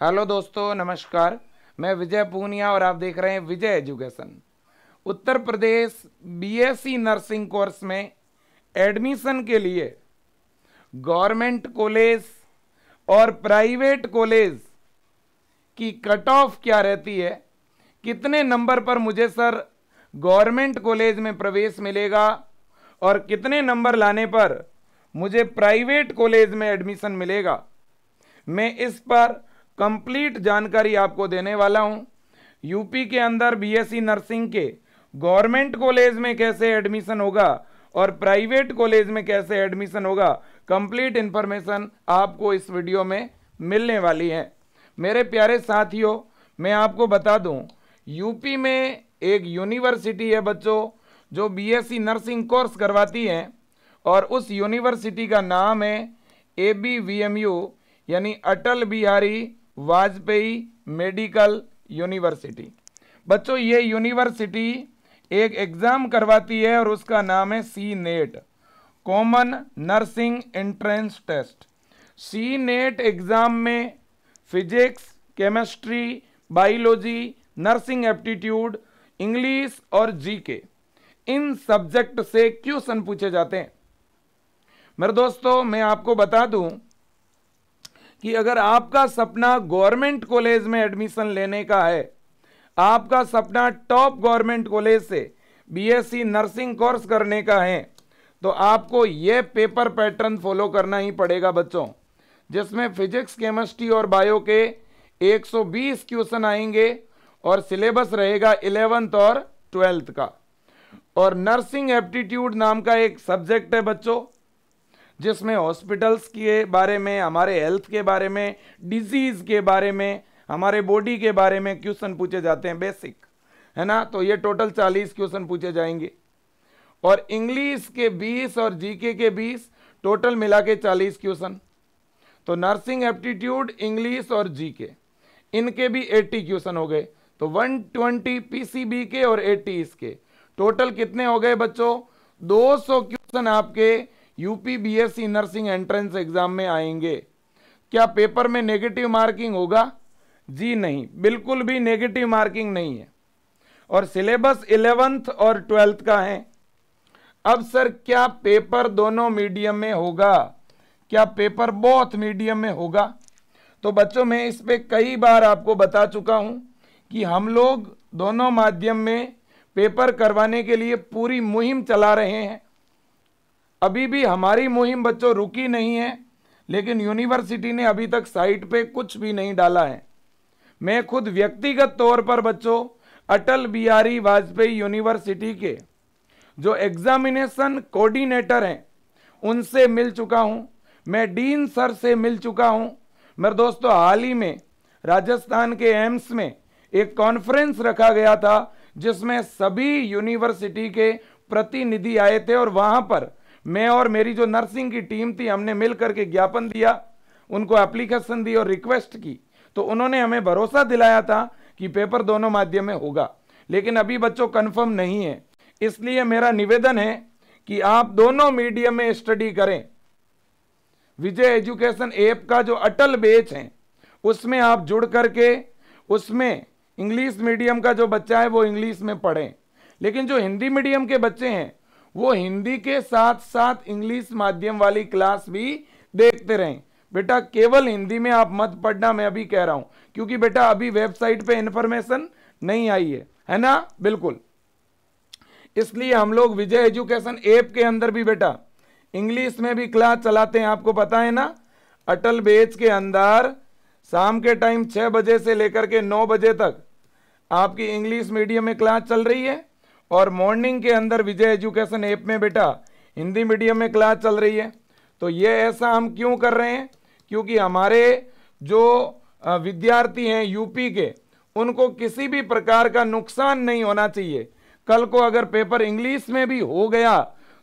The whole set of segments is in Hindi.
हेलो दोस्तों नमस्कार मैं विजय पूनिया और आप देख रहे हैं Vijay education Uttar Pradesh BSc e nursing course में एडमिशन के लिए गवर्नमेंट कॉलेज और प्राइवेट कॉलेज की कट ऑफ क्या रहती है कितने नंबर पर मुझे सर गवर्नमेंट कॉलेज में प्रवेश मिलेगा और कितने नंबर लाने पर मुझे प्राइवेट कॉलेज में एडमिशन मिलेगा मैं इस पर कंप्लीट जानकारी आपको देने वाला हूँ यूपी के अंदर बीएससी नर्सिंग के गवर्नमेंट कॉलेज में कैसे एडमिशन होगा और प्राइवेट कॉलेज में कैसे एडमिशन होगा कंप्लीट इन्फॉर्मेशन आपको इस वीडियो में मिलने वाली है मेरे प्यारे साथियों मैं आपको बता दूं यूपी में एक यूनिवर्सिटी है बच्चों जो बीएससी नर्सिंग कोर्स करवाती है और उस यूनिवर्सिटी का नाम है A B V M U यानी अटल बिहारी वाजपेयी मेडिकल यूनिवर्सिटी बच्चों ये यूनिवर्सिटी एक एग्ज़ाम करवाती है और उसका नाम है C NET common nursing entrance test C NET exam में physics chemistry biology nursing aptitude English और जीके इन सब्जेक्ट से क्वेश्चन पूछे जाते हैं मेरे दोस्तों मैं आपको बता दूं कि अगर आपका सपना गवर्नमेंट कॉलेज में एडमिशन लेने का है आपका सपना टॉप गवर्नमेंट कॉलेज से बीएससी नर्सिंग कोर्स करने का है तो आपको ये पेपर पैटर्न फॉलो करना ही पड़ेगा बच्चों जिसमें फिजिक्स केमिस्ट्री और बायो के 120 क्वेश्चन आएंगे और सिलेबस रहेगा इलेवेंथ और ट्वेल्थ का और नर्सिंग एप्टीट्यूड नाम का एक सब्जेक्ट है बच्चों जिसमें हॉस्पिटल्स के बारे में हमारे हेल्थ के बारे में डिजीज़ के बारे में हमारे बॉडी के बारे में क्वेश्चन पूछे जाते हैं बेसिक है ना तो ये टोटल चालीस क्वेश्चन पूछे जाएंगे और इंग्लिश के बीस और जीके के बीस टोटल मिला के चालीस क्वेश्चन तो नर्सिंग एप्टीट्यूड इंग्लिश और जीके इनके भी एट्टी क्वेश्चन हो गए तो वन ट्वेंटी पीसीबी के और एट्टी इसके टोटल कितने हो गए बच्चों दो सौ क्वेश्चन आपके UP BSc nursing entrance exam में आएंगे क्या पेपर में नेगेटिव मार्किंग होगा जी नहीं बिल्कुल भी नेगेटिव मार्किंग नहीं है और सिलेबस इलेवेंथ और ट्वेल्थ का है अब सर क्या पेपर दोनों मीडियम में होगा क्या पेपर बोथ मीडियम में होगा तो बच्चों मैं इस पर कई बार आपको बता चुका हूं कि हम लोग दोनों माध्यम में पेपर करवाने के लिए पूरी मुहिम चला रहे हैं अभी भी हमारी मुहिम बच्चों रुकी नहीं है लेकिन यूनिवर्सिटी ने अभी तक साइट पे कुछ भी नहीं डाला है मैं खुद व्यक्तिगत तौर पर बच्चों अटल बिहारी वाजपेयी यूनिवर्सिटी के जो एग्जामिनेशन कोऑर्डिनेटर हैं उनसे मिल चुका हूं मैं डीन सर से मिल चुका हूं मेरे दोस्तों हाल ही में राजस्थान के एम्स में एक कॉन्फ्रेंस रखा गया था जिसमें सभी यूनिवर्सिटी के प्रतिनिधि आए थे और वहाँ पर मैं और मेरी जो नर्सिंग की टीम थी हमने मिल करके ज्ञापन दिया उनको एप्लीकेशन दी और रिक्वेस्ट की तो उन्होंने हमें भरोसा दिलाया था कि पेपर दोनों माध्यम में होगा लेकिन अभी बच्चों कन्फर्म नहीं है इसलिए मेरा निवेदन है कि आप दोनों मीडियम में स्टडी करें विजय एजुकेशन ऐप का जो अटल बेच है उसमें आप जुड़ करके उसमें इंग्लिश मीडियम का जो बच्चा है वो इंग्लिश में पढ़ें लेकिन जो हिंदी मीडियम के बच्चे हैं वो हिंदी के साथ साथ इंग्लिश माध्यम वाली क्लास भी देखते रहें बेटा केवल हिंदी में आप मत पढ़ना मैं अभी कह रहा हूं क्योंकि बेटा अभी वेबसाइट पे इंफॉर्मेशन नहीं आई है है ना बिल्कुल इसलिए हम लोग विजय एजुकेशन ऐप के अंदर भी बेटा इंग्लिश में भी क्लास चलाते हैं आपको पता है ना अटल बेच के अंदर शाम के टाइम छह बजे से लेकर के नौ बजे तक आपकी इंग्लिश मीडियम में क्लास चल रही है और मॉर्निंग के अंदर विजय एजुकेशन ऐप में बेटा हिंदी मीडियम में क्लास चल रही है तो ये ऐसा हम क्यों कर रहे हैं क्योंकि हमारे जो विद्यार्थी हैं यूपी के उनको किसी भी प्रकार का नुकसान नहीं होना चाहिए कल को अगर पेपर इंग्लिश में भी हो गया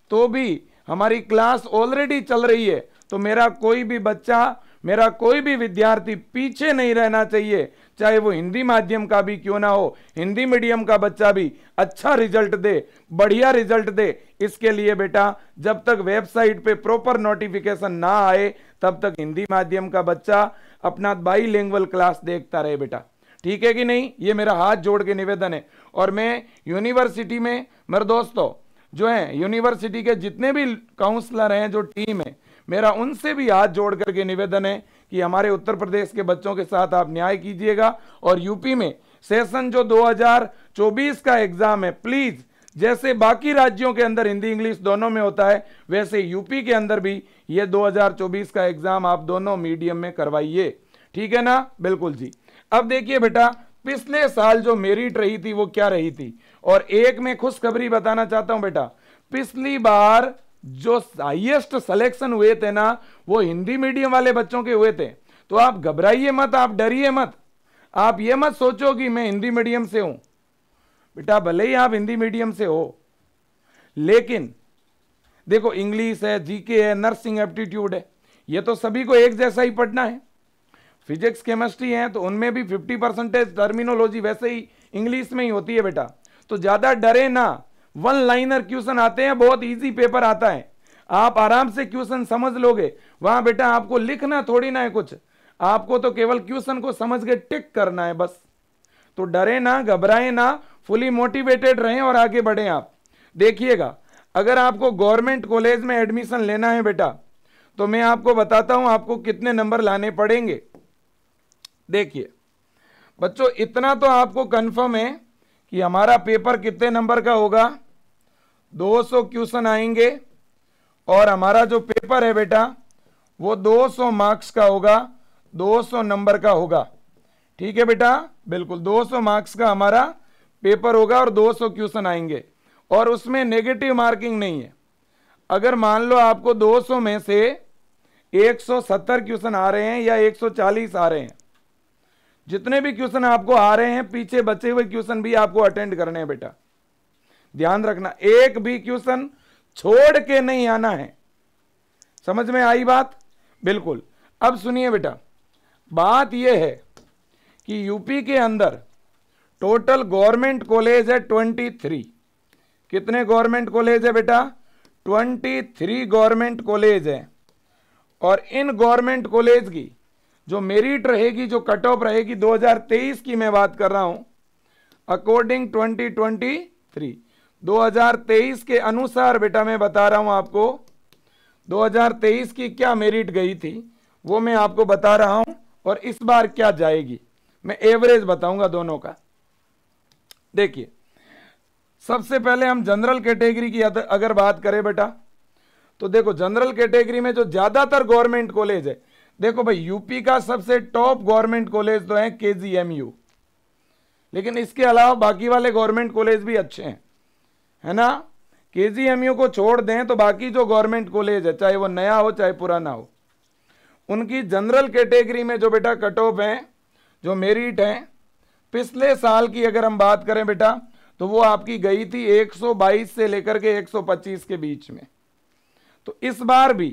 तो भी हमारी क्लास ऑलरेडी चल रही है तो मेरा कोई भी बच्चा मेरा कोई भी विद्यार्थी पीछे नहीं रहना चाहिए चाहे वो हिंदी माध्यम का भी क्यों ना हो हिंदी मीडियम का बच्चा भी अच्छा रिजल्ट दे बढ़िया रिजल्ट दे इसके लिए बेटा जब तक वेबसाइट पे प्रॉपर नोटिफिकेशन ना आए तब तक हिंदी माध्यम का बच्चा अपना बाई लैंग्वल क्लास देखता रहे बेटा ठीक है कि नहीं ये मेरा हाथ जोड़ के निवेदन है और मैं यूनिवर्सिटी में मेरे दोस्तों जो है यूनिवर्सिटी के जितने भी काउंसलर हैं जो टीम है मेरा उनसे भी हाथ जोड़ करके निवेदन है कि हमारे उत्तर प्रदेश के बच्चों के साथ आप न्याय कीजिएगा और यूपी में सेशन जो 2024 का एग्ज़ाम है प्लीज़ जैसे बाकी राज्यों के अंदर हिंदी इंग्लिश दोनों में होता है वैसे यूपी के अंदर भी ये 2024 का एग्ज़ाम आप दोनों मीडियम में करवाइए ठीक है ना बिल्कुल जी अब देखिए बेटा पिछले साल जो मेरिट रही थी वो क्या रही थी और एक में खुशखबरी बताना चाहता हूं बेटा पिछली बार जो हाइएस्ट सिलेक्शन हुए थे ना वो हिंदी मीडियम वाले बच्चों के हुए थे तो आप घबराइए मत आप डरिए मत आप ये मत सोचो कि मैं हिंदी मीडियम से हूं बेटा भले ही आप हिंदी मीडियम से हो लेकिन देखो इंग्लिश है जीके है नर्सिंग एप्टीट्यूड है ये तो सभी को एक जैसा ही पढ़ना है फिजिक्स केमिस्ट्री है तो उनमें भी फिफ्टी परसेंटेज टर्मिनोलॉजी वैसे ही इंग्लिश में ही होती है बेटा तो ज़्यादा डरे ना वन लाइनर क्वेश्चन आते हैं बहुत इजी पेपर आता है आप आराम से क्वेश्चन समझ लोगे वहां बेटा आपको लिखना थोड़ी ना है कुछ आपको तो केवल क्वेश्चन को समझ के टिक करना है बस तो डरे ना घबराए ना फुली मोटिवेटेड रहें और आगे बढ़े आप देखिएगा अगर आपको गवर्नमेंट कॉलेज में एडमिशन लेना है बेटा तो मैं आपको बताता हूं आपको कितने नंबर लाने पड़ेंगे देखिए बच्चों इतना तो आपको कंफर्म है कि हमारा पेपर कितने नंबर का होगा 200 क्वेश्चन आएंगे और हमारा जो पेपर है बेटा वो 200 मार्क्स का होगा 200 नंबर का होगा ठीक है बेटा बिल्कुल 200 मार्क्स का हमारा पेपर होगा और 200 क्वेश्चन आएंगे और उसमें नेगेटिव मार्किंग नहीं है अगर मान लो आपको 200 में से 170 क्वेश्चन आ रहे हैं या 140 आ रहे हैं जितने भी क्वेश्चन आपको आ रहे हैं पीछे बचे हुए क्वेश्चन भी आपको अटेंड करने हैं बेटा ध्यान रखना एक भी क्वेश्चन छोड़ के नहीं आना है समझ में आई बात बिल्कुल अब सुनिए बेटा बात यह है कि यूपी के अंदर टोटल गवर्नमेंट कॉलेज है ट्वेंटी थ्री कितने गवर्नमेंट कॉलेज है बेटा ट्वेंटी थ्री गवर्नमेंट कॉलेज है और इन गवर्नमेंट कॉलेज की जो मेरिट रहेगी जो कट ऑफ रहेगी 2023 की मैं बात कर रहा हूं अकॉर्डिंग 2023 2023 के अनुसार बेटा मैं बता रहा हूँ आपको 2023 की क्या मेरिट गई थी वो मैं आपको बता रहा हूँ और इस बार क्या जाएगी मैं एवरेज बताऊंगा दोनों का देखिए सबसे पहले हम जनरल कैटेगरी की अगर बात करें बेटा तो देखो जनरल कैटेगरी में जो ज़्यादातर गवर्नमेंट कॉलेज है देखो भाई यूपी का सबसे टॉप गवर्नमेंट कॉलेज तो है के लेकिन इसके अलावा बाकी वाले गवर्नमेंट कॉलेज भी अच्छे हैं है ना के जी को छोड़ दें तो बाकी जो गवर्नमेंट कॉलेज है चाहे वो नया हो चाहे पुराना हो उनकी जनरल कैटेगरी में जो बेटा कट ऑफ हैं जो मेरिट हैं पिछले साल की अगर हम बात करें बेटा तो वो आपकी गई थी 122 से लेकर के 125 के बीच में तो इस बार भी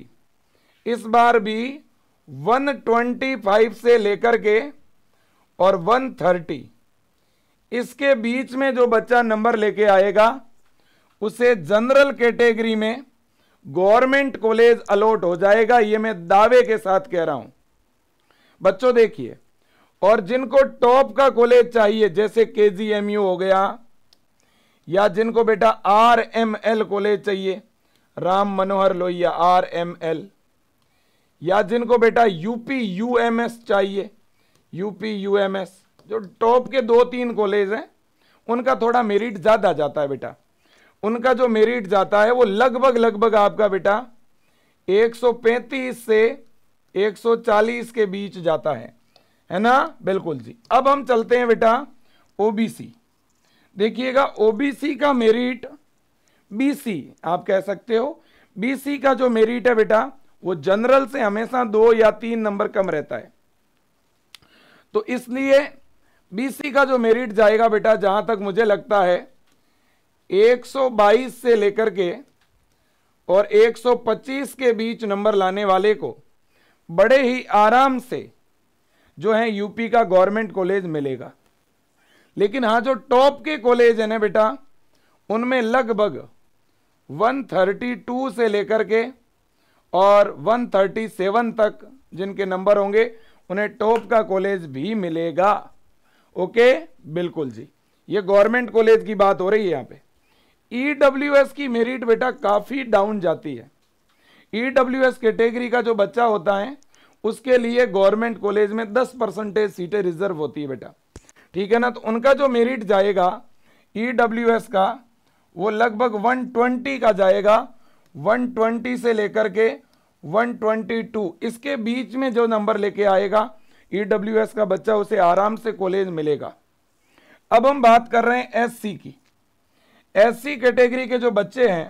इस बार भी 125 से लेकर के और 130 इसके बीच में जो बच्चा नंबर लेके आएगा उसे जनरल कैटेगरी में गवर्नमेंट कॉलेज अलॉट हो जाएगा ये मैं दावे के साथ कह रहा हूं बच्चों देखिए और जिनको टॉप का कॉलेज चाहिए जैसे के हो गया या जिनको बेटा आर एम एल कॉलेज चाहिए Ram Manohar Lohia R M L या जिनको बेटा यूपी यूएमएस चाहिए यूपी यूएमएस जो टॉप के दो तीन कॉलेज हैं उनका थोड़ा मेरिट ज़्यादा जाता है बेटा उनका जो मेरिट जाता है वो लगभग लगभग आपका बेटा 135 से 140 के बीच जाता है है ना बिल्कुल जी अब हम चलते हैं बेटा ओबीसी देखिएगा ओबीसी का मेरिट बीसी आप कह सकते हो बीसी का जो मेरिट है बेटा वो जनरल से हमेशा दो या तीन नंबर कम रहता है तो इसलिए बीसी का जो मेरिट जाएगा बेटा जहां तक मुझे लगता है 122 से लेकर के और 125 के बीच नंबर लाने वाले को बड़े ही आराम से जो है यूपी का गवर्नमेंट कॉलेज मिलेगा लेकिन हाँ जो टॉप के कॉलेज है ना बेटा उनमें लगभग 132 से लेकर के और 137 तक जिनके नंबर होंगे उन्हें टॉप का कॉलेज भी मिलेगा ओके बिल्कुल जी ये गवर्नमेंट कॉलेज की बात हो रही है यहाँ पे ईडब्ल्यूएस e की मेरिट बेटा काफ़ी डाउन जाती है ईडब्ल्यूएस e कैटेगरी का जो बच्चा होता है उसके लिए गवर्नमेंट कॉलेज में 10 परसेंटेज सीटें रिजर्व होती है बेटा ठीक है ना तो उनका जो मेरिट जाएगा ई e का वो लगभग 120 का जाएगा 120 से लेकर के 122 इसके बीच में जो नंबर लेके आएगा ई का बच्चा उसे आराम से कॉलेज मिलेगा अब हम बात कर रहे हैं एससी की एस कैटेगरी के जो बच्चे हैं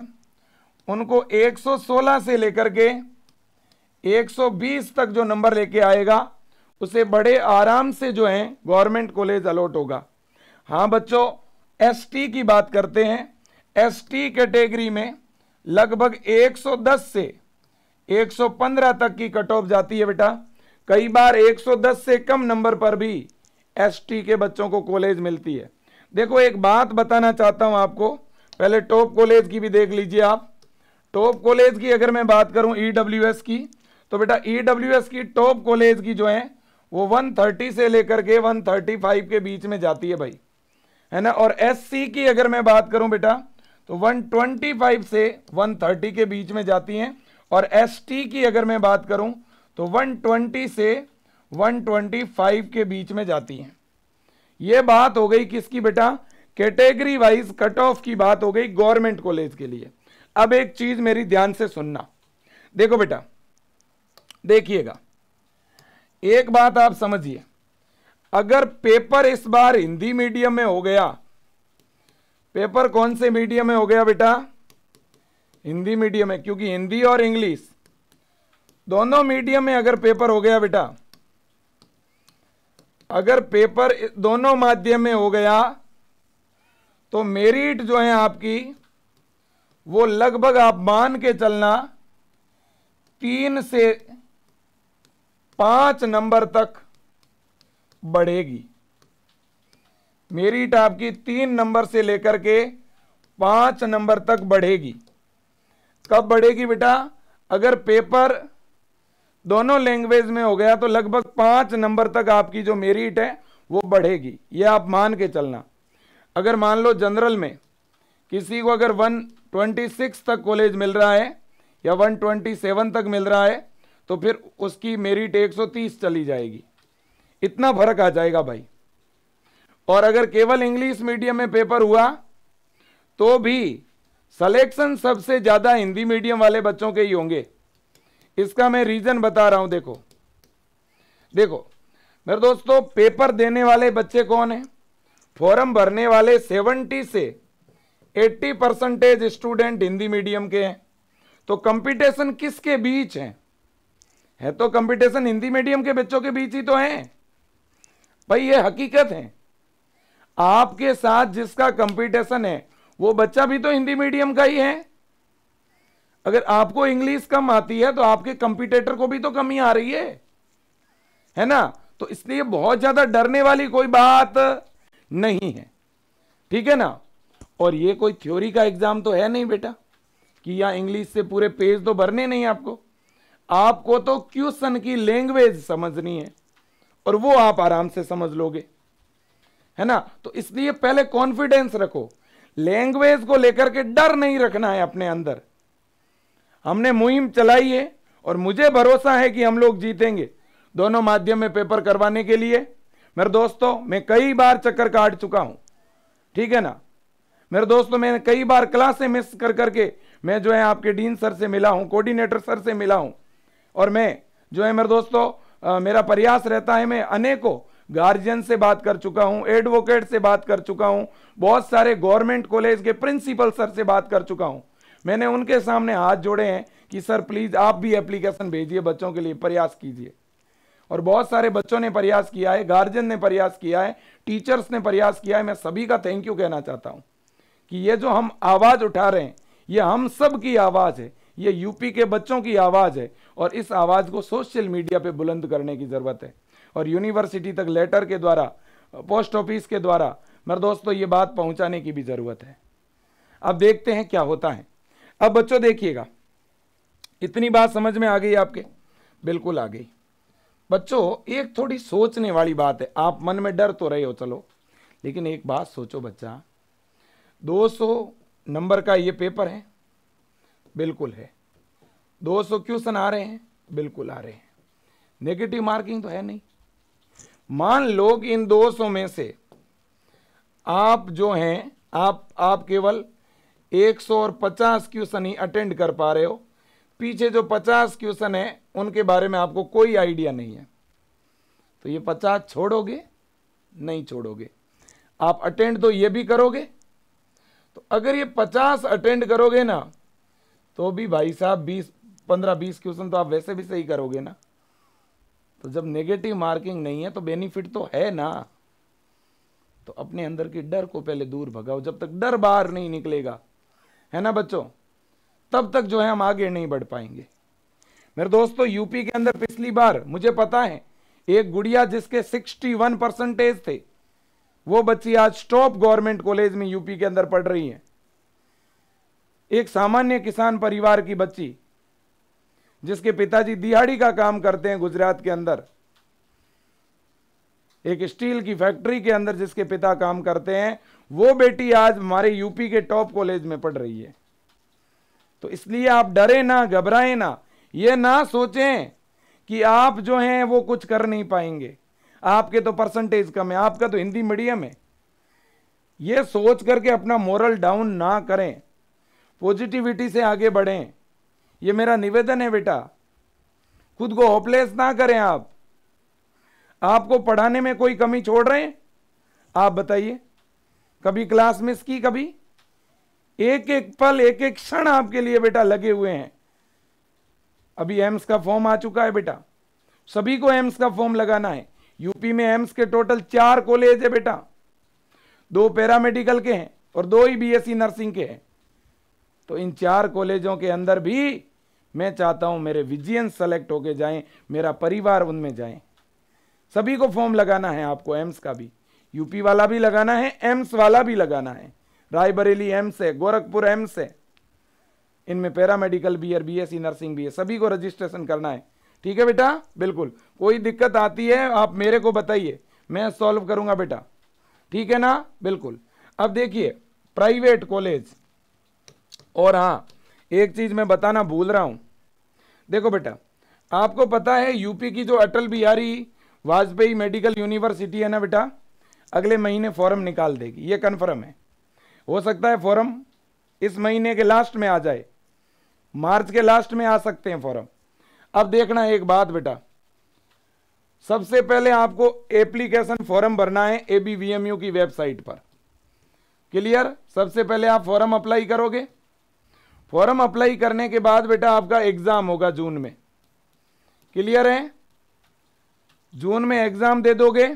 उनको 116 से लेकर के 120 तक जो नंबर लेके आएगा उसे बड़े आराम से जो है गवर्नमेंट कॉलेज अलॉट होगा हाँ बच्चों एसटी की बात करते हैं एसटी कैटेगरी में लगभग 110 से 115 तक की कट ऑफ जाती है बेटा कई बार 110 से कम नंबर पर भी एसटी के बच्चों को कॉलेज मिलती है देखो एक बात बताना चाहता हूं आपको पहले टॉप कॉलेज की भी देख लीजिए आप टॉप कॉलेज की अगर मैं बात करूं ई e की तो बेटा ई e की टॉप कॉलेज की जो है वो 130 से लेकर के 135 के बीच में जाती है भाई है ना और एस की अगर मैं बात करूं बेटा तो 125 से 130 के बीच में जाती हैं और एस की अगर मैं बात करूं तो 120 से 125 के बीच में जाती हैं ये बात हो गई किसकी बेटा कैटेगरी वाइज कट ऑफ की बात हो गई गवर्नमेंट कॉलेज के लिए अब एक चीज मेरी ध्यान से सुनना देखो बेटा देखिएगा एक बात आप समझिए अगर पेपर इस बार हिंदी मीडियम में हो गया पेपर कौन से मीडियम में हो गया बेटा हिंदी मीडियम में क्योंकि हिंदी और इंग्लिश दोनों मीडियम में अगर पेपर हो गया बेटा अगर पेपर दोनों माध्यम में हो गया तो मेरिट जो है आपकी वो लगभग आप मान के चलना तीन से पांच नंबर तक बढ़ेगी मेरिट आपकी तीन नंबर से लेकर के पांच नंबर तक बढ़ेगी कब बढ़ेगी बेटा अगर पेपर दोनों लैंग्वेज में हो गया तो लगभग पाँच नंबर तक आपकी जो मेरिट है वो बढ़ेगी ये आप मान के चलना अगर मान लो जनरल में किसी को अगर वन ट्वेंटी सिक्स तक कॉलेज मिल रहा है या वन ट्वेंटी सेवन तक मिल रहा है तो फिर उसकी मेरिट एक सौ तीस चली जाएगी इतना फर्क आ जाएगा भाई और अगर केवल इंग्लिश मीडियम में पेपर हुआ तो भी सलेक्शन सबसे ज़्यादा हिंदी मीडियम वाले बच्चों के ही होंगे इसका मैं रीज़न बता रहा हूं देखो देखो मेरे दोस्तों पेपर देने वाले बच्चे कौन है फॉर्म भरने वाले 70 से 80 परसेंटेज स्टूडेंट हिंदी मीडियम के हैं तो कंपटीशन किसके बीच है है तो कंपटीशन हिंदी मीडियम के बच्चों के बीच ही तो है भाई ये हकीकत है आपके साथ जिसका कंपटीशन है वो बच्चा भी तो हिंदी मीडियम का ही है अगर आपको इंग्लिश कम आती है तो आपके कंपिटेटर को भी तो कमी आ रही है है ना तो इसलिए बहुत ज़्यादा डरने वाली कोई बात नहीं है ठीक है ना और ये कोई थ्योरी का एग्ज़ाम तो है नहीं बेटा कि या इंग्लिश से पूरे पेज तो भरने नहीं आपको आपको तो क्वेश्चन की लैंग्वेज समझनी है और वो आप आराम से समझ लोगे है ना तो इसलिए पहले कॉन्फिडेंस रखो लैंग्वेज को लेकर के डर नहीं रखना है अपने अंदर हमने मुहिम चलाई है और मुझे भरोसा है कि हम लोग जीतेंगे दोनों माध्यम में पेपर करवाने के लिए मेरे दोस्तों मैं कई बार चक्कर काट चुका हूँ ठीक है ना मेरे दोस्तों मैंने कई बार क्लासें मिस कर करके मैं जो है आपके डीन सर से मिला हूँ कोऑर्डिनेटर सर से मिला हूँ और मैं जो है मेरे दोस्तों आ, मेरा प्रयास रहता है मैं अनेकों गार्जियन से बात कर चुका हूँ एडवोकेट से बात कर चुका हूँ बहुत सारे गवर्नमेंट कॉलेज के प्रिंसिपल सर से बात कर चुका हूँ मैंने उनके सामने हाथ जोड़े हैं कि सर प्लीज़ आप भी एप्लीकेशन भेजिए बच्चों के लिए प्रयास कीजिए और बहुत सारे बच्चों ने प्रयास किया है गार्जियन ने प्रयास किया है टीचर्स ने प्रयास किया है मैं सभी का थैंक यू कहना चाहता हूँ कि ये जो हम आवाज़ उठा रहे हैं ये हम सब की आवाज़ है ये यूपी के बच्चों की आवाज़ है और इस आवाज़ को सोशल मीडिया पे बुलंद करने की ज़रूरत है और यूनिवर्सिटी तक लेटर के द्वारा पोस्ट ऑफिस के द्वारा मेरे दोस्तों ये बात पहुंचाने की भी ज़रूरत है अब देखते हैं क्या होता है अब बच्चों देखिएगा इतनी बात समझ में आ गई आपके बिल्कुल आ गई बच्चों एक थोड़ी सोचने वाली बात है आप मन में डर तो रहे हो चलो लेकिन एक बात सोचो बच्चा 200 नंबर का ये पेपर है बिल्कुल है 200 क्वेश्चन आ रहे हैं बिल्कुल आ रहे हैं नेगेटिव मार्किंग तो है नहीं मान लो कि इन 200 में से आप जो हैं आप आप केवल एक सौ और पचास क्वेश्चन ही अटेंड कर पा रहे हो पीछे जो पचास क्वेश्चन है उनके बारे में आपको कोई आइडिया नहीं है तो ये पचास छोड़ोगे नहीं छोड़ोगे आप अटेंड तो ये भी करोगे तो अगर ये पचास अटेंड करोगे ना तो भी भाई साहब बीस पंद्रह बीस क्वेश्चन तो आप वैसे भी सही करोगे ना तो जब नेगेटिव मार्किंग नहीं है तो बेनिफिट तो है ना तो अपने अंदर के डर को पहले दूर भगाओ जब तक डर बाहर नहीं निकलेगा है ना बच्चों तब तक जो है हम आगे नहीं बढ़ पाएंगे मेरे दोस्तों यूपी के अंदर पिछली बार मुझे पता है एक गुड़िया जिसके 61 परसेंटेज थे वो बच्ची आज टॉप गवर्नमेंट कॉलेज में यूपी के अंदर पढ़ रही है एक सामान्य किसान परिवार की बच्ची जिसके पिताजी दिहाड़ी का काम करते हैं गुजरात के अंदर एक स्टील की फैक्ट्री के अंदर जिसके पिता काम करते हैं वो बेटी आज हमारे यूपी के टॉप कॉलेज में पढ़ रही है तो इसलिए आप डरे ना घबराए ना ये ना सोचें कि आप जो हैं वो कुछ कर नहीं पाएंगे आपके तो परसेंटेज कम है आपका तो हिंदी मीडियम है ये सोच करके अपना मोरल डाउन ना करें पॉजिटिविटी से आगे बढ़ें ये मेरा निवेदन है बेटा खुद को होपलेस ना करें आप आपको पढ़ाने में कोई कमी छोड़ रहे हैं आप बताइए कभी क्लास मिस की कभी एक एक पल एक एक क्षण आपके लिए बेटा लगे हुए हैं अभी एम्स का फॉर्म आ चुका है बेटा सभी को एम्स का फॉर्म लगाना है यूपी में एम्स के टोटल चार कॉलेज है बेटा दो पैरामेडिकल के हैं और दो ही बीएससी नर्सिंग के हैं तो इन चार कॉलेजों के अंदर भी मैं चाहता हूं मेरे विजियन सेलेक्ट होके जाएं मेरा परिवार उनमें जाएं सभी को फॉर्म लगाना है आपको एम्स का भी यूपी वाला भी लगाना है एम्स वाला भी लगाना है रायबरेली एम्स है गोरखपुर एम्स है इनमें पैरा मेडिकल बी एर बी एस सी नर्सिंग भी है सभी को रजिस्ट्रेशन करना है ठीक है बेटा बिल्कुल कोई दिक्कत आती है आप मेरे को बताइए मैं सॉल्व करूंगा बेटा ठीक है ना बिल्कुल अब देखिए प्राइवेट कॉलेज और हाँ एक चीज़ मैं बताना भूल रहा हूँ देखो बेटा आपको पता है यूपी की जो अटल बिहारी वाजपेयी मेडिकल यूनिवर्सिटी है ना बेटा अगले महीने फॉरम निकाल देगी ये कन्फर्म है हो सकता है फॉरम इस महीने के लास्ट में आ जाए मार्च के लास्ट में आ सकते हैं फॉरम अब देखना एक बात बेटा सबसे पहले आपको एप्लीकेशन फॉरम भरना है ए की वेबसाइट पर क्लियर सबसे पहले आप फॉरम अप्लाई करोगे फॉरम अप्लाई करने के बाद बेटा आपका एग्ज़ाम होगा जून में क्लियर है जून में एग्जाम दे दोगे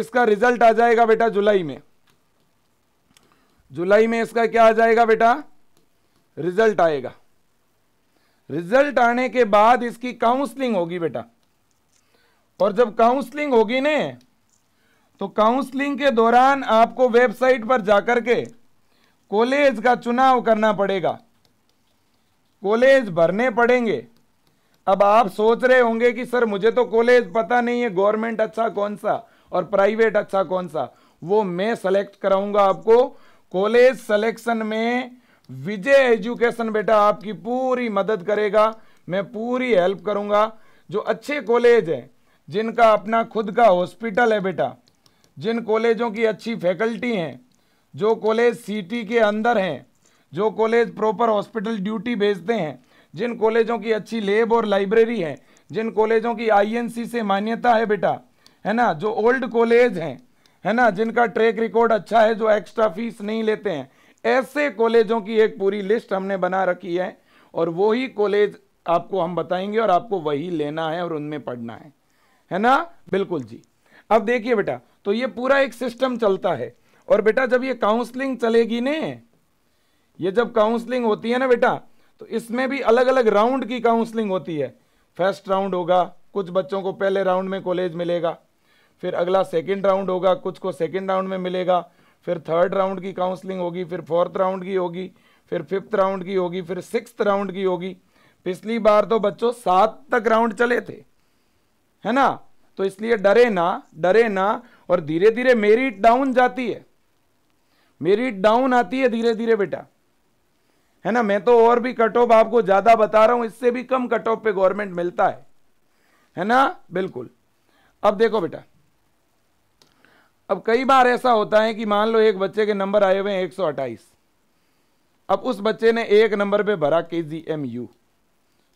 इसका रिजल्ट आ जाएगा बेटा जुलाई में जुलाई में इसका क्या आ जाएगा बेटा रिजल्ट आएगा रिजल्ट आने के बाद इसकी काउंसलिंग होगी बेटा और जब काउंसलिंग होगी ने तो काउंसलिंग के दौरान आपको वेबसाइट पर जाकर के कॉलेज का चुनाव करना पड़ेगा कॉलेज भरने पड़ेंगे अब आप सोच रहे होंगे कि सर मुझे तो कॉलेज पता नहीं है गवर्नमेंट अच्छा कौन सा और प्राइवेट अच्छा कौन सा वो मैं सेलेक्ट कराऊंगा आपको कॉलेज सिलेक्शन में विजय एजुकेशन बेटा आपकी पूरी मदद करेगा मैं पूरी हेल्प करूंगा जो अच्छे कॉलेज हैं जिनका अपना खुद का हॉस्पिटल है बेटा जिन कॉलेजों की अच्छी फैकल्टी हैं जो कॉलेज सिटी के अंदर हैं जो कॉलेज प्रॉपर हॉस्पिटल ड्यूटी भेजते हैं जिन कॉलेजों की अच्छी लेब और लाइब्रेरी है जिन कॉलेजों की आईएनसी से मान्यता है बेटा है ना जो ओल्ड कॉलेज हैं है ना जिनका ट्रैक रिकॉर्ड अच्छा है जो एक्स्ट्रा फीस नहीं लेते हैं ऐसे कॉलेजों की एक पूरी लिस्ट हमने बना रखी है और वही कॉलेज आपको हम बताएंगे और आपको वही लेना है और उनमें पढ़ना है है ना बिल्कुल जी अब देखिए बेटा तो ये पूरा एक सिस्टम चलता है और बेटा जब ये काउंसलिंग चलेगी ने ये जब काउंसलिंग होती है ना बेटा तो इसमें भी अलग अलग राउंड की काउंसलिंग होती है फर्स्ट राउंड होगा कुछ बच्चों को पहले राउंड में कॉलेज मिलेगा फिर अगला सेकेंड राउंड होगा कुछ को सेकेंड राउंड में मिलेगा फिर थर्ड राउंड की काउंसलिंग होगी फिर फोर्थ राउंड की होगी फिर फिफ्थ राउंड की होगी फिर सिक्स राउंड की होगी पिछली बार तो बच्चों सात तक राउंड चले थे है ना तो इसलिए डरे ना डरे ना और धीरे धीरे मेरिट डाउन जाती है मेरिट डाउन आती है धीरे धीरे बेटा है ना मैं तो और भी कट ऑफ आपको ज़्यादा बता रहा हूँ इससे भी कम कट ऑफ पे गवर्नमेंट मिलता है है ना बिल्कुल अब देखो बेटा अब कई बार ऐसा होता है कि मान लो एक बच्चे के नंबर आए हुए हैं अट्ठाईस अब उस बच्चे ने एक नंबर पे भरा के जी एम यू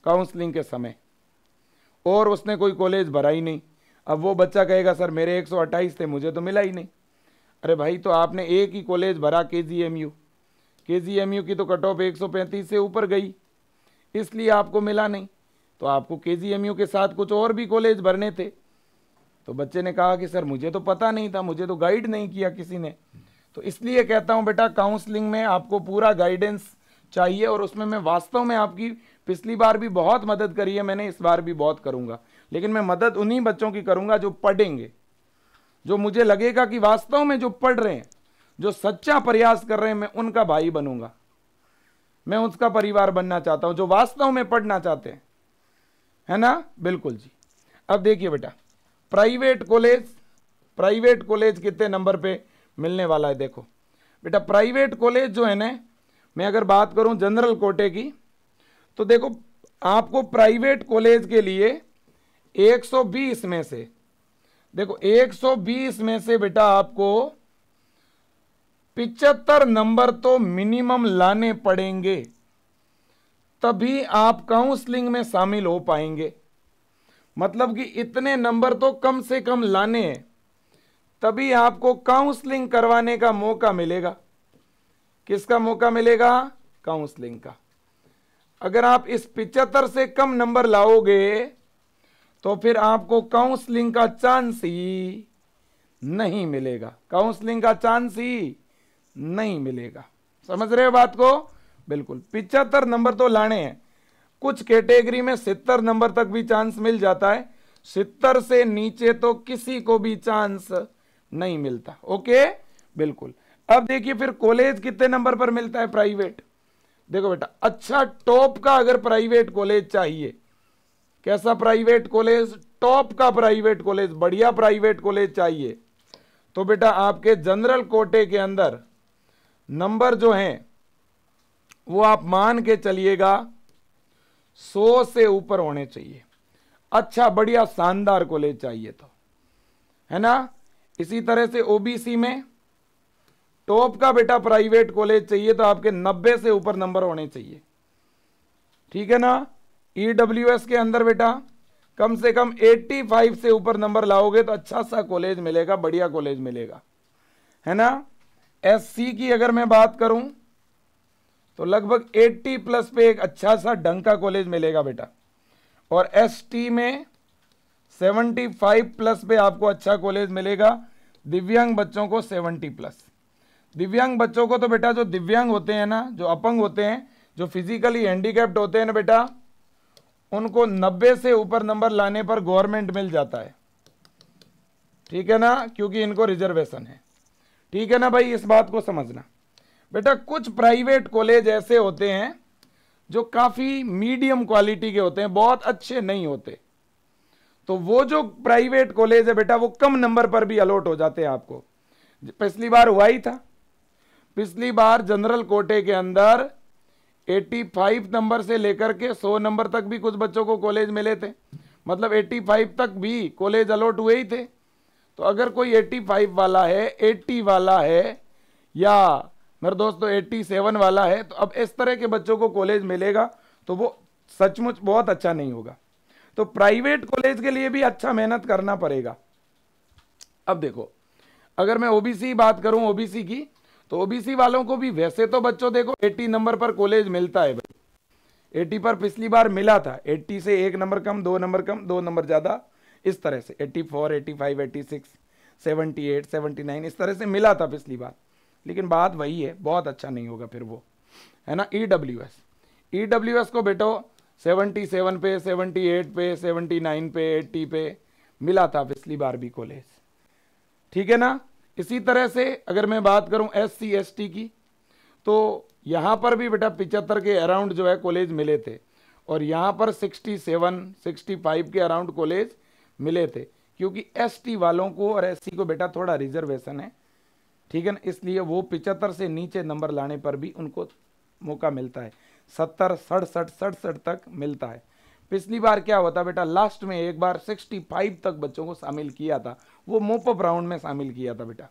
काउंसलिंग के समय और उसने कोई कॉलेज भरा ही नहीं अब वो बच्चा कहेगा सर मेरे एक थे मुझे तो मिला ही नहीं अरे भाई तो आपने एक ही कॉलेज भरा के जी एम यू के की तो कट ऑफ एक से ऊपर गई इसलिए आपको मिला नहीं तो आपको के के साथ कुछ और भी कॉलेज भरने थे तो बच्चे ने कहा कि सर मुझे तो पता नहीं था मुझे तो गाइड नहीं किया किसी ने तो इसलिए कहता हूँ बेटा काउंसलिंग में आपको पूरा गाइडेंस चाहिए और उसमें मैं वास्तव में आपकी पिछली बार भी बहुत मदद करी है मैंने इस बार भी बहुत करूँगा लेकिन मैं मदद उन्हीं बच्चों की करूँगा जो पढ़ेंगे जो मुझे लगेगा कि वास्तव में जो पढ़ रहे हैं जो सच्चा प्रयास कर रहे हैं मैं उनका भाई बनूंगा मैं उसका परिवार बनना चाहता हूं जो वास्तव में पढ़ना चाहते हैं है ना बिल्कुल जी अब देखिए बेटा प्राइवेट कॉलेज प्राइवेट कॉलेज कितने नंबर पे मिलने वाला है देखो बेटा प्राइवेट कॉलेज जो है ना मैं अगर बात करूं जनरल कोटे की तो देखो आपको प्राइवेट कॉलेज के लिए 120 में से देखो 120 में से बेटा आपको पिचहत्तर नंबर तो मिनिमम लाने पड़ेंगे तभी आप काउंसलिंग में शामिल हो पाएंगे मतलब कि इतने नंबर तो कम से कम लाने हैं तभी आपको काउंसलिंग करवाने का मौका मिलेगा किसका मौका मिलेगा काउंसलिंग का अगर आप इस पिचहत्तर से कम नंबर लाओगे तो फिर आपको काउंसलिंग का चांस ही नहीं मिलेगा काउंसलिंग का चांस ही नहीं मिलेगा समझ रहे हो बात को बिल्कुल पिचहत्तर नंबर तो लाने हैं कुछ कैटेगरी में सितर नंबर तक भी चांस मिल जाता है सितर से नीचे तो किसी को भी चांस नहीं मिलता ओके बिल्कुल अब देखिए फिर कॉलेज कितने नंबर पर मिलता है प्राइवेट देखो बेटा अच्छा टॉप का अगर प्राइवेट कॉलेज चाहिए कैसा प्राइवेट कॉलेज टॉप का प्राइवेट कॉलेज बढ़िया प्राइवेट कॉलेज चाहिए तो बेटा आपके जनरल कोटे के अंदर नंबर जो हैं वो आप मान के चलिएगा सौ से ऊपर होने चाहिए अच्छा बढ़िया शानदार कॉलेज चाहिए तो है ना इसी तरह से ओबीसी में टॉप का बेटा प्राइवेट कॉलेज चाहिए तो आपके 90 से ऊपर नंबर होने चाहिए ठीक है ना ईडब्ल्यूएस e के अंदर बेटा कम से कम 85 से ऊपर नंबर लाओगे तो अच्छा सा कॉलेज मिलेगा बढ़िया कॉलेज मिलेगा है ना एससी की अगर मैं बात करूं तो लगभग 80 प्लस पे एक अच्छा सा ढंग का कॉलेज मिलेगा बेटा और एसटी में 75 प्लस पे आपको अच्छा कॉलेज मिलेगा दिव्यांग बच्चों को 70 प्लस दिव्यांग बच्चों को तो बेटा जो दिव्यांग होते हैं ना जो अपंग होते हैं जो फिजिकली हैंडीकैप्ड होते हैं ना बेटा उनको 90 से ऊपर नंबर लाने पर गवर्नमेंट मिल जाता है ठीक है ना क्योंकि इनको रिजर्वेशन है ठीक है ना भाई इस बात को समझना बेटा कुछ प्राइवेट कॉलेज ऐसे होते हैं जो काफ़ी मीडियम क्वालिटी के होते हैं बहुत अच्छे नहीं होते तो वो जो प्राइवेट कॉलेज है बेटा वो कम नंबर पर भी अलॉट हो जाते हैं आपको पिछली बार हुआ ही था पिछली बार जनरल कोटे के अंदर 85 नंबर से लेकर के 100 नंबर तक भी कुछ बच्चों को कॉलेज मिले थे मतलब 85 तक भी कॉलेज अलॉट हुए ही थे तो अगर कोई 85 वाला है 80 वाला है या मेरे दोस्तों तो 87 वाला है तो अब इस तरह के बच्चों को कॉलेज मिलेगा तो वो सचमुच बहुत अच्छा नहीं होगा तो प्राइवेट कॉलेज के लिए भी अच्छा मेहनत करना पड़ेगा अब देखो अगर मैं ओबीसी बात करूं ओबीसी की तो ओबीसी वालों को भी वैसे तो बच्चों देखो 80 नंबर पर कॉलेज मिलता है भाई 80 पर पिछली बार मिला था 80 से एक नंबर कम दो नंबर कम दो नंबर ज़्यादा इस तरह से 84, 85, 86, 78, 79 इस तरह से मिला था पिछली बार लेकिन बात वही है बहुत अच्छा नहीं होगा फिर वो है ना E W S E W S को बेटो 77 पे 78 पे 79 पे 80 पे मिला था पिछली बार भी कॉलेज ठीक है ना इसी तरह से अगर मैं बात करूं एस सी एस टी की तो यहाँ पर भी बेटा पिचहत्तर के अराउंड जो है कॉलेज मिले थे और यहाँ पर 67, 65 के अराउंड कॉलेज मिले थे क्योंकि एसटी वालों को और एससी को बेटा थोड़ा रिजर्वेशन है ठीक है ना इसलिए वो पिचहत्तर से नीचे नंबर लाने पर भी उनको मौका मिलता है सत्तर सड़सठ सड़सठ तक मिलता है पिछली बार क्या हुआ था बेटा लास्ट में एक बार 65 तक बच्चों को शामिल किया था वो मोप राउंड में शामिल किया था बेटा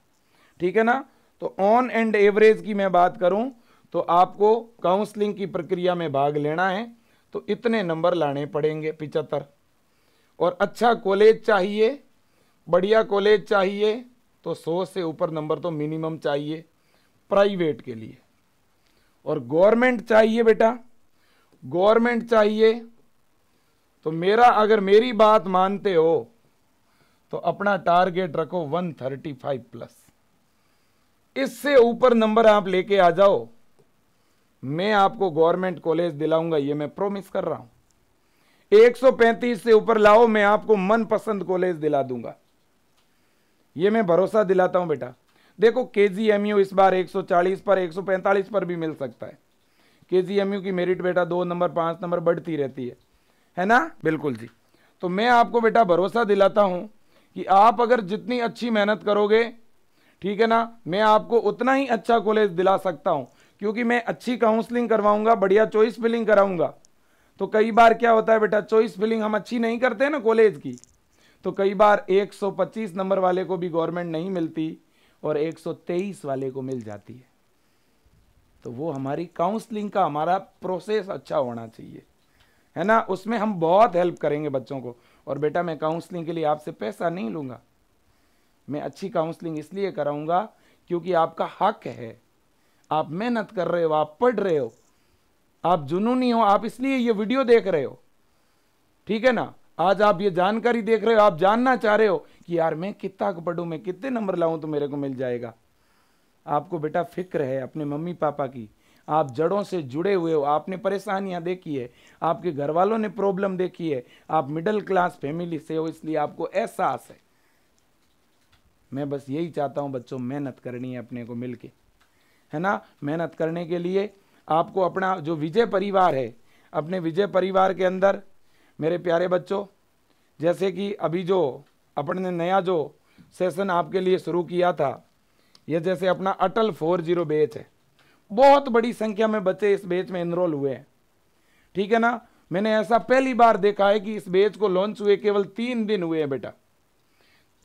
ठीक है ना तो ऑन एंड एवरेज की मैं बात करूं तो आपको काउंसलिंग की प्रक्रिया में भाग लेना है तो इतने नंबर लाने पड़ेंगे पिचहत्तर और अच्छा कॉलेज चाहिए बढ़िया कॉलेज चाहिए तो सौ से ऊपर नंबर तो मिनिमम चाहिए प्राइवेट के लिए और गवर्नमेंट चाहिए बेटा गवर्नमेंट चाहिए तो मेरा अगर मेरी बात मानते हो तो अपना टारगेट रखो 135 प्लस इससे ऊपर नंबर आप लेके आ जाओ मैं आपको गवर्नमेंट कॉलेज दिलाऊंगा ये मैं प्रोमिस कर रहा हूं 135 से ऊपर लाओ मैं आपको मनपसंद कॉलेज दिला दूंगा ये मैं भरोसा दिलाता हूं बेटा देखो के इस बार 140 पर 145 पर भी मिल सकता है के की मेरिट बेटा दो नंबर पांच नंबर बढ़ती रहती है है ना बिल्कुल जी तो मैं आपको बेटा भरोसा दिलाता हूं कि आप अगर जितनी अच्छी मेहनत करोगे ठीक है ना मैं आपको उतना ही अच्छा कॉलेज दिला सकता हूं क्योंकि मैं अच्छी काउंसलिंग करवाऊंगा बढ़िया चॉइस फिलिंग कराऊंगा तो कई बार क्या होता है बेटा चॉइस फिलिंग हम अच्छी नहीं करते ना कॉलेज की तो कई बार 125 नंबर वाले को भी गवर्नमेंट नहीं मिलती और 123 वाले को मिल जाती है तो वो हमारी काउंसलिंग का हमारा प्रोसेस अच्छा होना चाहिए है ना उसमें हम बहुत हेल्प करेंगे बच्चों को और बेटा मैं काउंसलिंग के लिए आपसे पैसा नहीं लूँगा मैं अच्छी काउंसलिंग इसलिए कराऊँगा क्योंकि आपका हक है आप मेहनत कर रहे हो आप पढ़ रहे हो आप जुनूनी हो आप इसलिए ये वीडियो देख रहे हो ठीक है ना आज आप ये जानकारी देख रहे हो आप जानना चाह रहे हो कि यार मैं कितना पढ़ू मैं कितने नंबर लाऊं तो मेरे को मिल जाएगा आपको बेटा फिक्र है अपने मम्मी पापा की आप जड़ों से जुड़े हुए हो आपने परेशानियां देखी है आपके घर वालों ने प्रॉब्लम देखी है आप मिडिल क्लास फैमिली से हो इसलिए आपको एहसास है मैं बस यही चाहता हूं बच्चों मेहनत करनी है अपने को मिलके है ना मेहनत करने के लिए आपको अपना जो विजय परिवार है अपने विजय परिवार के अंदर मेरे प्यारे बच्चों जैसे कि अभी जो अपन ने नया जो सेशन आपके लिए शुरू किया था यह जैसे अपना अटल फोर जीरो बेच है बहुत बड़ी संख्या में बच्चे इस बेच में इनरोल हुए हैं ठीक है ना मैंने ऐसा पहली बार देखा है कि इस बेच को लॉन्च हुए केवल तीन दिन हुए हैं बेटा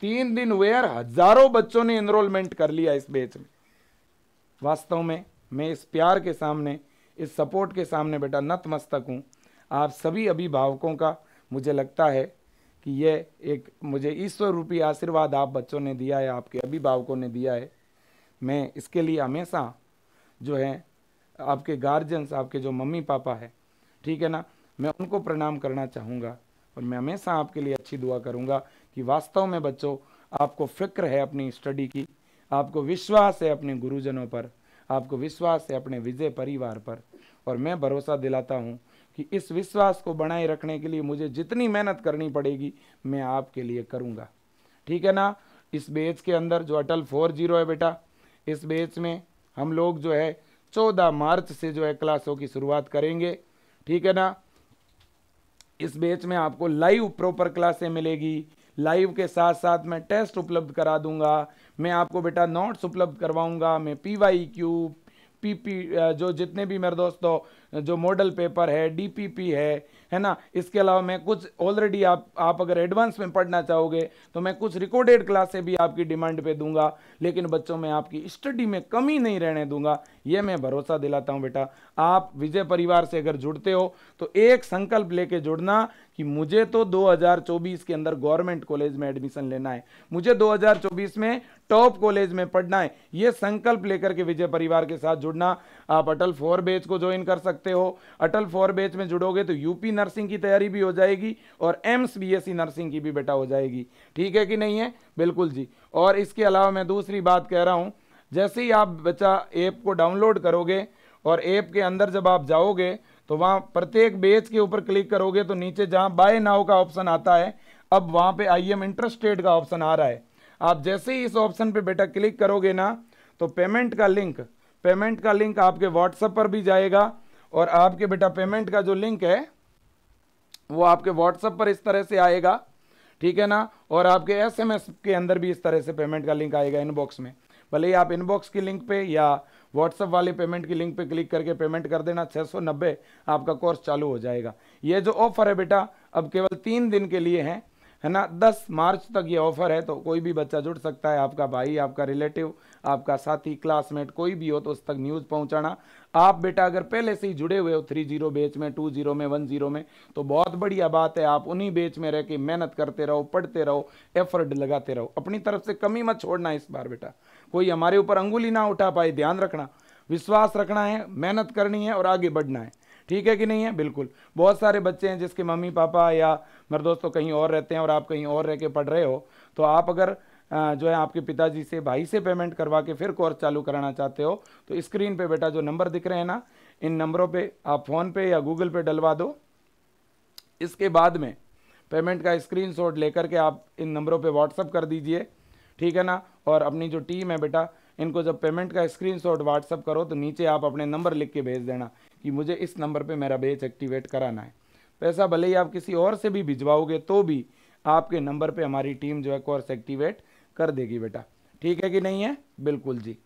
तीन दिन हुए हजारों बच्चों ने इनरोलमेंट कर लिया इस बेच में वास्तव में मैं इस प्यार के सामने इस सपोर्ट के सामने बेटा नतमस्तक हूँ आप सभी अभिभावकों का मुझे लगता है कि यह एक मुझे ईश्वर रूपी आशीर्वाद आप बच्चों ने दिया है आपके अभिभावकों ने दिया है मैं इसके लिए हमेशा जो है आपके गार्जियंस आपके जो मम्मी पापा है ठीक है ना मैं उनको प्रणाम करना चाहूँगा और मैं हमेशा आपके लिए अच्छी दुआ करूँगा कि वास्तव में बच्चों आपको फिक्र है अपनी स्टडी की आपको विश्वास है अपने गुरुजनों पर आपको विश्वास है अपने विजय परिवार पर और मैं भरोसा दिलाता हूँ कि इस विश्वास को बनाए रखने के लिए मुझे जितनी मेहनत करनी पड़ेगी मैं आपके लिए करूँगा ठीक है ना इस बेच के अंदर जो अटल फोर जीरो है बेटा इस बेच में हम लोग जो है चौदह मार्च से जो है क्लासों की शुरुआत करेंगे ठीक है ना इस बेच में आपको लाइव प्रॉपर क्लासें मिलेगी लाइव के साथ साथ मैं टेस्ट उपलब्ध करा दूंगा मैं आपको बेटा नोट्स उपलब्ध करवाऊंगा मैं P Y Q P P जो जितने भी मेरे दोस्तों जो मॉडल पेपर है डीपीपी है है ना इसके अलावा मैं कुछ ऑलरेडी आप आप अगर एडवांस में पढ़ना चाहोगे तो मैं कुछ रिकॉर्डेड क्लासे भी आपकी डिमांड पे दूंगा लेकिन बच्चों मैं आपकी स्टडी में कमी नहीं रहने दूंगा ये मैं भरोसा दिलाता हूँ बेटा आप विजय परिवार से अगर जुड़ते हो तो एक संकल्प लेके जुड़ना कि मुझे तो दो के अंदर गवर्नमेंट कॉलेज में एडमिशन लेना है मुझे दो में टॉप कॉलेज में पढ़ना है ये संकल्प लेकर के विजय परिवार के साथ जुड़ना आप अटल फोर बेच को ज्वाइन कर सकते हो अटल फोर बेच में जुड़ोगे तो यूपी नर्सिंग की तैयारी भी हो जाएगी और एम्स बीएससी नर्सिंग की भी बेटा हो जाएगी ठीक है कि नहीं है बिल्कुल जी और इसके अलावा मैं दूसरी बात कह रहा हूँ जैसे ही आप बच्चा ऐप को डाउनलोड करोगे और ऐप के अंदर जब आप जाओगे तो वहाँ प्रत्येक बेच के ऊपर क्लिक करोगे तो नीचे जहाँ बाय नाव का ऑप्शन आता है अब वहाँ पे आई एम इंटरेस्टेड का ऑप्शन आ रहा है आप जैसे ही इस ऑप्शन पे बेटा क्लिक करोगे ना तो पेमेंट का लिंक पेमेंट का लिंक आपके व्हाट्सएप पर भी जाएगा और आपके बेटा पेमेंट का जो लिंक है वो आपके व्हाट्सएप पर इस तरह से आएगा ठीक है ना और आपके एसएमएस के अंदर भी इस तरह से पेमेंट का लिंक आएगा इनबॉक्स में भले ही आप इनबॉक्स की लिंक पे या व्हाट्सअप वाले पेमेंट की लिंक पे क्लिक करके पेमेंट कर देना छः आपका कोर्स चालू हो जाएगा ये जो ऑफर है बेटा अब केवल तीन दिन के लिए है है ना 10 मार्च तक ये ऑफर है तो कोई भी बच्चा जुड़ सकता है आपका भाई आपका रिलेटिव आपका साथी क्लासमेट कोई भी हो तो उस तक न्यूज़ पहुंचाना आप बेटा अगर पहले से ही जुड़े हुए हो थ्री जीरो बेच में टू जीरो में वन जीरो में तो बहुत बढ़िया बात है आप उन्हीं बेच में रह के मेहनत करते रहो पढ़ते रहो एफर्ट लगाते रहो अपनी तरफ से कमी मत छोड़ना इस बार बेटा कोई हमारे ऊपर अंगुली ना उठा पाए ध्यान रखना विश्वास रखना है मेहनत करनी है और आगे बढ़ना है ठीक है कि नहीं है बिल्कुल बहुत सारे बच्चे हैं जिसके मम्मी पापा या मेरे दोस्तों तो कहीं और रहते हैं और आप कहीं और रह के पढ़ रहे हो तो आप अगर जो है आपके पिताजी से भाई से पेमेंट करवा के फिर कोर्स चालू कराना चाहते हो तो स्क्रीन पे बेटा जो नंबर दिख रहे हैं ना इन नंबरों पे आप फ़ोन पे या गूगल पे डलवा दो इसके बाद में पेमेंट का स्क्रीनशॉट लेकर के आप इन नंबरों पे व्हाट्सअप कर दीजिए ठीक है ना और अपनी जो टीम है बेटा इनको जब पेमेंट का स्क्रीनशॉट व्हाट्सअप करो तो नीचे आप अपने नंबर लिख के भेज देना कि मुझे इस नंबर पे मेरा बेच एक्टिवेट कराना है पैसा भले ही आप किसी और से भी भिजवाओगे तो भी आपके नंबर पे हमारी टीम जो है कोर्स एक्टिवेट कर देगी बेटा ठीक है कि नहीं है बिल्कुल जी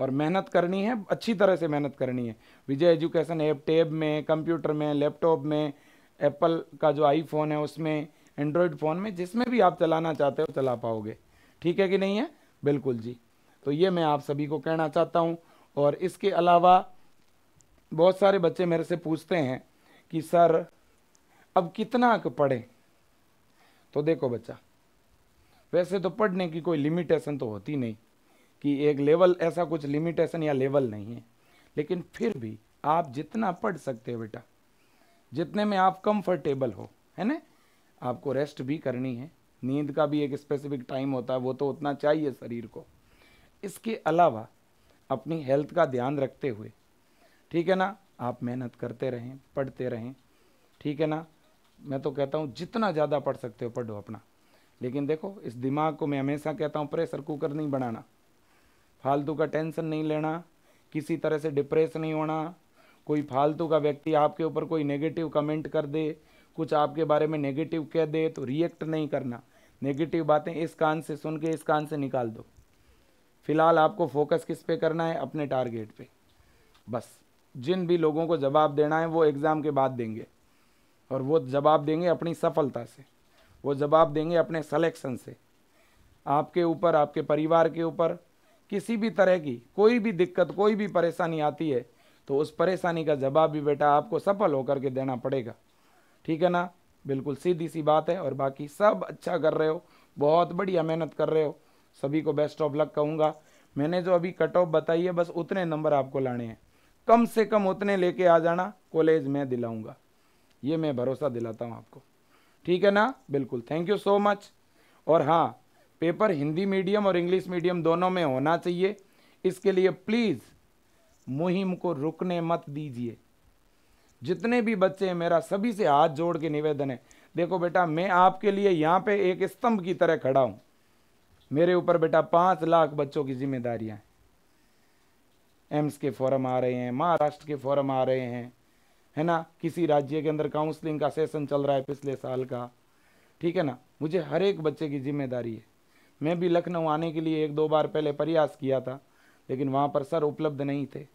और मेहनत करनी है अच्छी तरह से मेहनत करनी है विजय एजुकेशन ऐप टेब में कंप्यूटर में लैपटॉप में एप्पल का जो आईफोन है उसमें एंड्रॉयड फ़ोन में जिसमें भी आप चलाना चाहते हो चला पाओगे ठीक है कि नहीं है बिल्कुल जी तो ये मैं आप सभी को कहना चाहता हूँ और इसके अलावा बहुत सारे बच्चे मेरे से पूछते हैं कि सर अब कितना पढ़ें तो देखो बच्चा वैसे तो पढ़ने की कोई लिमिटेशन तो होती नहीं कि एक लेवल ऐसा कुछ लिमिटेशन या लेवल नहीं है लेकिन फिर भी आप जितना पढ़ सकते हो बेटा जितने में आप कंफर्टेबल हो है ना आपको रेस्ट भी करनी है नींद का भी एक स्पेसिफिक टाइम होता है वो तो उतना चाहिए शरीर को इसके अलावा अपनी हेल्थ का ध्यान रखते हुए ठीक है ना आप मेहनत करते रहें पढ़ते रहें ठीक है ना मैं तो कहता हूँ जितना ज़्यादा पढ़ सकते हो पढ़ो अपना लेकिन देखो इस दिमाग को मैं हमेशा कहता हूँ प्रेशर कुकर नहीं बनाना फालतू का टेंशन नहीं लेना किसी तरह से डिप्रेस नहीं होना कोई फालतू का व्यक्ति आपके ऊपर कोई नेगेटिव कमेंट कर दे कुछ आपके बारे में नेगेटिव कह दे तो रिएक्ट नहीं करना नेगेटिव बातें इस कान से सुन के इस कान से निकाल दो फिलहाल आपको फोकस किस पे करना है अपने टारगेट पे बस जिन भी लोगों को जवाब देना है वो एग्ज़ाम के बाद देंगे और वो जवाब देंगे अपनी सफलता से वो जवाब देंगे अपने सलेक्शन से आपके ऊपर आपके परिवार के ऊपर किसी भी तरह की कोई भी दिक्कत कोई भी परेशानी आती है तो उस परेशानी का जवाब भी बेटा आपको सफल होकर के देना पड़ेगा ठीक है ना बिल्कुल सीधी सी बात है और बाकी सब अच्छा कर रहे हो बहुत बढ़िया मेहनत कर रहे हो सभी को बेस्ट ऑफ लक कहूँगा मैंने जो अभी कट ऑफ बताई है बस उतने नंबर आपको लाने हैं कम से कम उतने लेके आ जाना कॉलेज में दिलाऊंगा ये मैं भरोसा दिलाता हूँ आपको ठीक है ना बिल्कुल थैंक यू सो मच और हाँ पेपर हिंदी मीडियम और इंग्लिश मीडियम दोनों में होना चाहिए इसके लिए प्लीज़ मुहिम को रुकने मत दीजिए जितने भी बच्चे हैं मेरा सभी से हाथ जोड़ के निवेदन है देखो बेटा मैं आपके लिए यहाँ पे एक स्तंभ की तरह खड़ा हूँ मेरे ऊपर बेटा पाँच लाख बच्चों की जिम्मेदारियाँ एम्स के फॉरम आ रहे हैं महाराष्ट्र के फॉरम आ रहे हैं है ना किसी राज्य के अंदर काउंसलिंग का सेशन चल रहा है पिछले साल का ठीक है ना मुझे हर एक बच्चे की जिम्मेदारी है मैं भी लखनऊ आने के लिए एक दो बार पहले प्रयास किया था लेकिन वहाँ पर सर उपलब्ध नहीं थे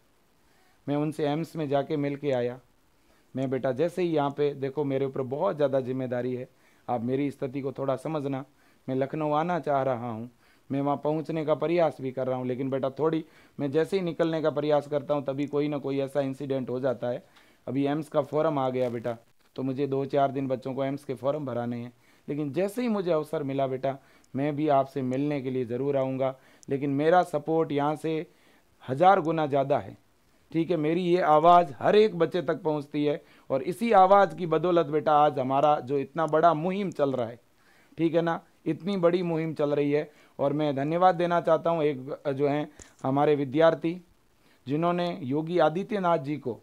मैं उनसे एम्स में जाके मिल के आया मैं बेटा जैसे ही यहाँ पे देखो मेरे ऊपर बहुत ज़्यादा जिम्मेदारी है आप मेरी स्थिति को थोड़ा समझना मैं लखनऊ आना चाह रहा हूँ मैं वहाँ पहुँचने का प्रयास भी कर रहा हूँ लेकिन बेटा थोड़ी मैं जैसे ही निकलने का प्रयास करता हूँ तभी कोई ना कोई ऐसा इंसिडेंट हो जाता है अभी एम्स का फॉर्म आ गया बेटा तो मुझे दो चार दिन बच्चों को एम्स के फॉर्म भराने हैं लेकिन जैसे ही मुझे अवसर मिला बेटा मैं भी आपसे मिलने के लिए ज़रूर आऊँगा लेकिन मेरा सपोर्ट यहाँ से हज़ार गुना ज़्यादा है ठीक है मेरी ये आवाज़ हर एक बच्चे तक पहुँचती है और इसी आवाज़ की बदौलत बेटा आज हमारा जो इतना बड़ा मुहिम चल रहा है ठीक है ना इतनी बड़ी मुहिम चल रही है और मैं धन्यवाद देना चाहता हूँ एक जो हैं हमारे विद्यार्थी जिन्होंने योगी आदित्यनाथ जी को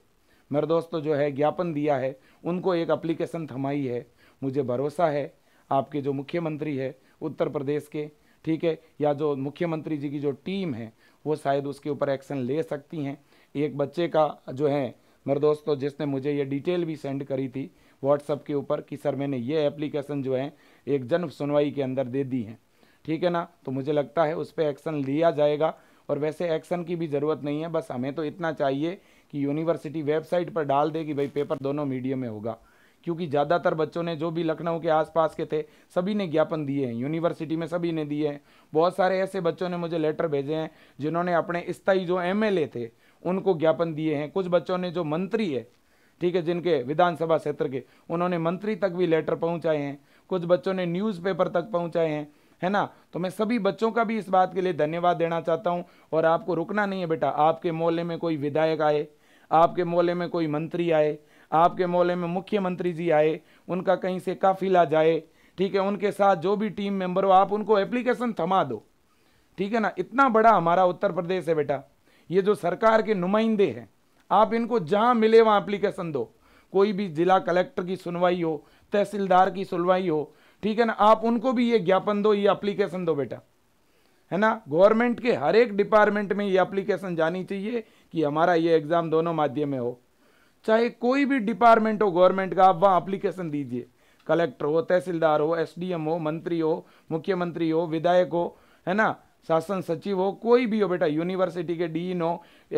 मेरे दोस्तों जो है ज्ञापन दिया है उनको एक अप्लीकेशन थमाई है मुझे भरोसा है आपके जो मुख्यमंत्री है उत्तर प्रदेश के ठीक है या जो मुख्यमंत्री जी की जो टीम है वो शायद उसके ऊपर एक्शन ले सकती हैं एक बच्चे का जो है मेरे दोस्तों जिसने मुझे ये डिटेल भी सेंड करी थी व्हाट्सअप के ऊपर कि सर मैंने ये एप्लीकेशन जो है एक जन सुनवाई के अंदर दे दी हैं ठीक है ना तो मुझे लगता है उस पर एक्शन लिया जाएगा और वैसे एक्शन की भी ज़रूरत नहीं है बस हमें तो इतना चाहिए कि यूनिवर्सिटी वेबसाइट पर डाल दे कि भाई पेपर दोनों मीडियम में होगा क्योंकि ज़्यादातर बच्चों ने जो भी लखनऊ के आसपास के थे सभी ने ज्ञापन दिए हैं यूनिवर्सिटी में सभी ने दिए हैं बहुत सारे ऐसे बच्चों ने मुझे लेटर भेजे हैं जिन्होंने अपने स्थायी जो एम थे उनको ज्ञापन दिए हैं कुछ बच्चों ने जो मंत्री है ठीक है जिनके विधानसभा क्षेत्र के उन्होंने मंत्री तक भी लेटर पहुँचाए हैं कुछ बच्चों ने न्यूज़पेपर तक पहुँचाए हैं है ना तो मैं सभी बच्चों का भी इस बात के लिए धन्यवाद देना चाहता हूँ और आपको रुकना नहीं है बेटा आपके मोहल्ले में कोई विधायक आए आपके मोहल्ले में कोई मंत्री आए आपके मोहल्ले में मुख्यमंत्री जी आए उनका कहीं से काफिला जाए ठीक है उनके साथ जो भी टीम मेंबर हो आप उनको एप्लीकेशन थमा दो ठीक है ना इतना बड़ा हमारा उत्तर प्रदेश है बेटा ये जो सरकार के नुमाइंदे हैं आप इनको जहाँ मिले वहाँ एप्लीकेशन दो कोई भी जिला कलेक्टर की सुनवाई हो तहसीलदार की सुनवाई हो ठीक है ना आप उनको भी ये ज्ञापन दो ये अप्लीकेशन दो बेटा है ना गवर्नमेंट के हर एक डिपार्टमेंट में ये अप्लीकेशन जानी चाहिए कि हमारा ये एग्ज़ाम दोनों माध्यम में हो चाहे कोई भी डिपार्टमेंट हो गवर्नमेंट का आप वहाँ अप्लीकेशन दीजिए कलेक्टर हो तहसीलदार हो एसडीएम हो मंत्री हो मुख्यमंत्री हो विधायक हो है ना शासन सचिव हो कोई भी हो बेटा यूनिवर्सिटी के डीन हो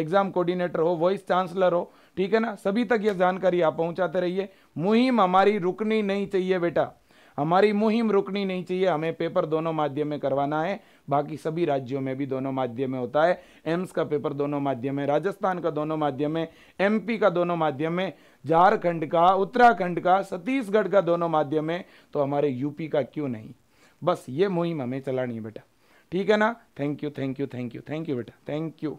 एग्ज़ाम कोऑर्डिनेटर हो वाइस चांसलर हो ठीक है ना सभी तक यह जानकारी आप पहुंचाते रहिए मुहिम हमारी रुकनी नहीं चाहिए बेटा हमारी मुहिम रुकनी नहीं चाहिए हमें पेपर दोनों माध्यम में करवाना है बाकी सभी राज्यों में भी दोनों माध्यम में होता है एम्स का पेपर दोनों माध्यम में राजस्थान का दोनों माध्यम में एमपी का दोनों माध्यम में झारखंड का उत्तराखंड का छत्तीसगढ़ का दोनों माध्यम में तो हमारे यूपी का क्यों नहीं बस ये मुहिम हमें चलानी है बेटा ठीक है ना thank you thank you thank you thank you बेटा थैंक यू